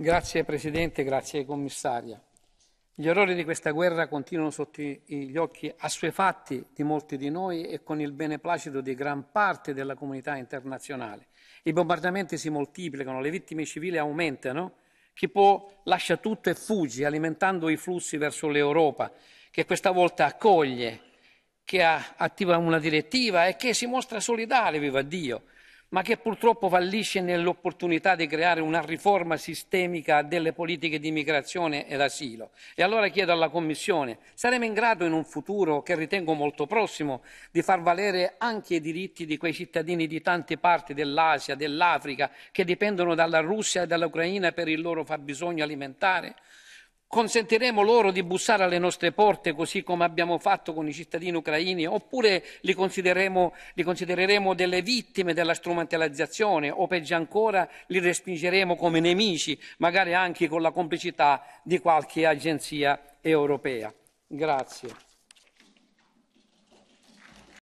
Grazie Presidente, grazie Commissaria. Gli orrori di questa guerra continuano sotto gli occhi assuefatti di molti di noi e con il beneplacito di gran parte della comunità internazionale. I bombardamenti si moltiplicano, le vittime civili aumentano. Chi può lascia tutto e fugge, alimentando i flussi verso l'Europa, che questa volta accoglie, che attiva una direttiva e che si mostra solidale, viva Dio, ma che purtroppo fallisce nell'opportunità di creare una riforma sistemica delle politiche di immigrazione ed asilo. E allora chiedo alla Commissione, saremo in grado in un futuro che ritengo molto prossimo di far valere anche i diritti di quei cittadini di tante parti dell'Asia, dell'Africa, che dipendono dalla Russia e dall'Ucraina per il loro fabbisogno alimentare? Consentiremo loro di bussare alle nostre porte così come abbiamo fatto con i cittadini ucraini oppure li considereremo, li considereremo delle vittime della strumentalizzazione o peggio ancora li respingeremo come nemici, magari anche con la complicità di qualche agenzia europea. Grazie.